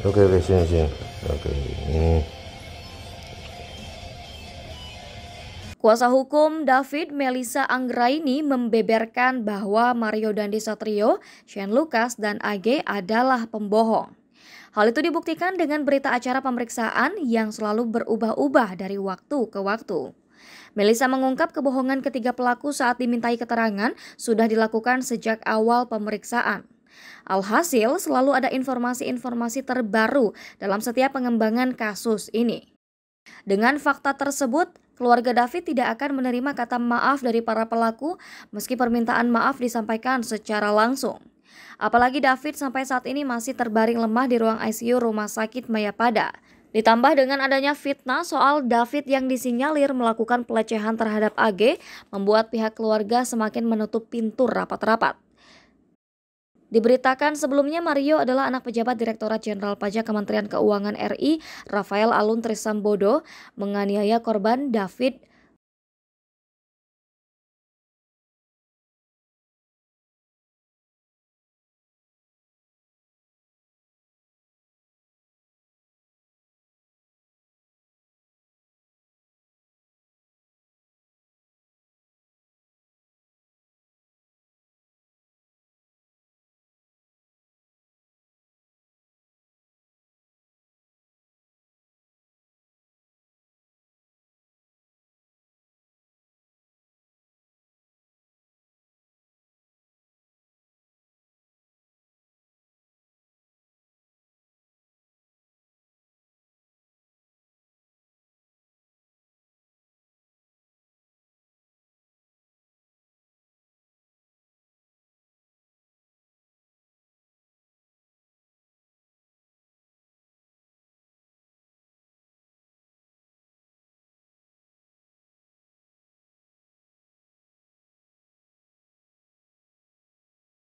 oke oke sini sini oke ini Kuasa hukum David Melisa Anggraini membeberkan bahwa Mario Dandi Satrio, Shane Lucas, dan AG adalah pembohong. Hal itu dibuktikan dengan berita acara pemeriksaan yang selalu berubah-ubah dari waktu ke waktu. Melisa mengungkap kebohongan ketiga pelaku saat dimintai keterangan sudah dilakukan sejak awal pemeriksaan. Alhasil, selalu ada informasi-informasi terbaru dalam setiap pengembangan kasus ini. Dengan fakta tersebut, keluarga David tidak akan menerima kata maaf dari para pelaku meski permintaan maaf disampaikan secara langsung. Apalagi David sampai saat ini masih terbaring lemah di ruang ICU Rumah Sakit Mayapada. Ditambah dengan adanya fitnah soal David yang disinyalir melakukan pelecehan terhadap AG membuat pihak keluarga semakin menutup pintu rapat-rapat. Diberitakan sebelumnya Mario adalah anak pejabat Direktorat Jenderal Pajak Kementerian Keuangan RI Rafael Alun Trisambodo menganiaya korban David